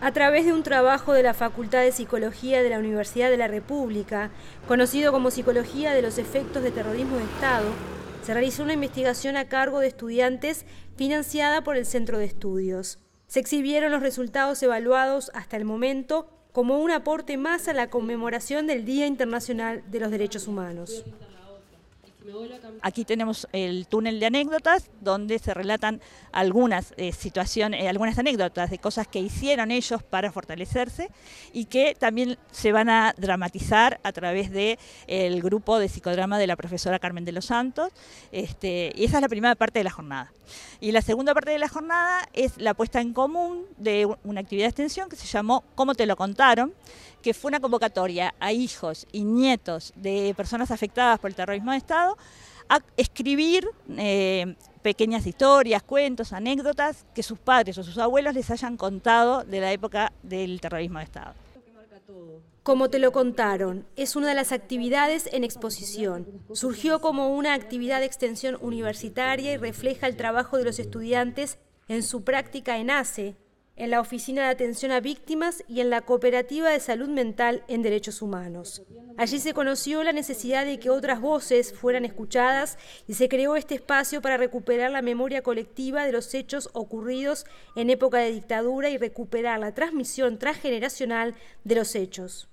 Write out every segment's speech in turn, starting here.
a través de un trabajo de la Facultad de Psicología de la Universidad de la República, conocido como Psicología de los Efectos de Terrorismo de Estado, se realizó una investigación a cargo de estudiantes financiada por el Centro de Estudios. Se exhibieron los resultados evaluados hasta el momento como un aporte más a la conmemoración del Día Internacional de los Derechos Humanos. Aquí tenemos el túnel de anécdotas, donde se relatan algunas eh, situaciones, eh, algunas anécdotas de cosas que hicieron ellos para fortalecerse y que también se van a dramatizar a través del grupo de psicodrama de la profesora Carmen de los Santos. Este, y esa es la primera parte de la jornada. Y la segunda parte de la jornada es la puesta en común de una actividad de extensión que se llamó ¿Cómo te lo contaron? que fue una convocatoria a hijos y nietos de personas afectadas por el terrorismo de Estado a escribir eh, pequeñas historias, cuentos, anécdotas que sus padres o sus abuelos les hayan contado de la época del terrorismo de Estado. Como te lo contaron, es una de las actividades en exposición. Surgió como una actividad de extensión universitaria y refleja el trabajo de los estudiantes en su práctica en ACE, en la Oficina de Atención a Víctimas y en la Cooperativa de Salud Mental en Derechos Humanos. Allí se conoció la necesidad de que otras voces fueran escuchadas y se creó este espacio para recuperar la memoria colectiva de los hechos ocurridos en época de dictadura y recuperar la transmisión transgeneracional de los hechos.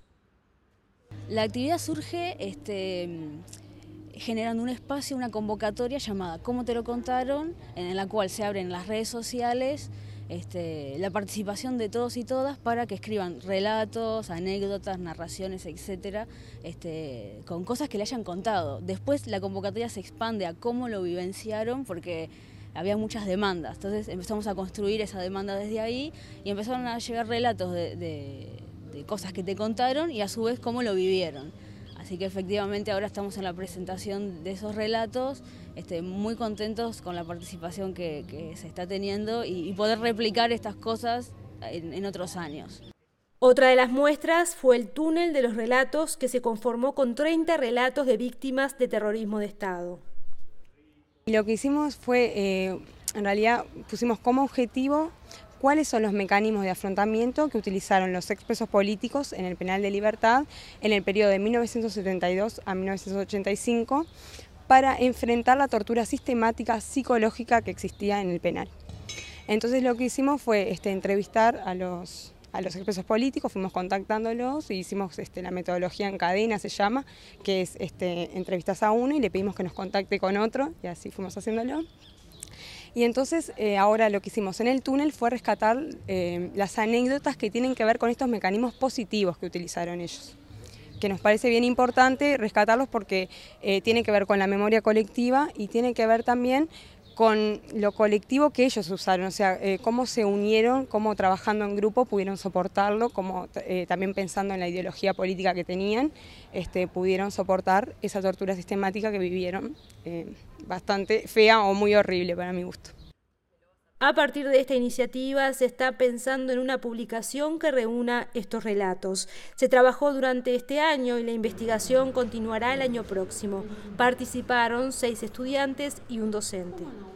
La actividad surge este, generando un espacio, una convocatoria llamada ¿Cómo te lo contaron?, en la cual se abren las redes sociales este, la participación de todos y todas para que escriban relatos, anécdotas, narraciones, etcétera, este, con cosas que le hayan contado. Después la convocatoria se expande a cómo lo vivenciaron, porque había muchas demandas. Entonces empezamos a construir esa demanda desde ahí y empezaron a llegar relatos de cosas que te contaron y a su vez cómo lo vivieron. Así que efectivamente ahora estamos en la presentación de esos relatos, este, muy contentos con la participación que, se está teniendo y, poder replicar estas cosas en, otros años. Otra de las muestras fue el túnel de los relatos que se conformó con 30 relatos de víctimas de terrorismo de Estado. Y Lo que hicimos fue, eh, en realidad pusimos como objetivo cuáles son los mecanismos de afrontamiento que utilizaron los expresos políticos en el penal de libertad en el periodo de 1972 a 1985 para enfrentar la tortura sistemática psicológica que existía en el penal. Entonces lo que hicimos fue este, entrevistar a los, a los expresos políticos, fuimos contactándolos y hicimos este, la metodología en cadena, se llama, que es este, entrevistas a uno y le pedimos que nos contacte con otro y así fuimos haciéndolo. Y entonces eh, ahora lo que hicimos en el túnel fue rescatar eh, las anécdotas que tienen que ver con estos mecanismos positivos que utilizaron ellos que nos parece bien importante rescatarlos porque tienen eh, tiene que ver con la memoria colectiva y tiene que ver también con lo colectivo que ellos usaron, o sea, eh, cómo se unieron, cómo trabajando en grupo pudieron soportarlo, cómo eh, también pensando en la ideología política que tenían, este, pudieron soportar esa tortura sistemática que vivieron, eh, bastante fea o muy horrible para mi gusto. A partir de esta iniciativa se está pensando en una publicación que reúna estos relatos. Se trabajó durante este año y la investigación continuará el año próximo. Participaron seis estudiantes y un docente.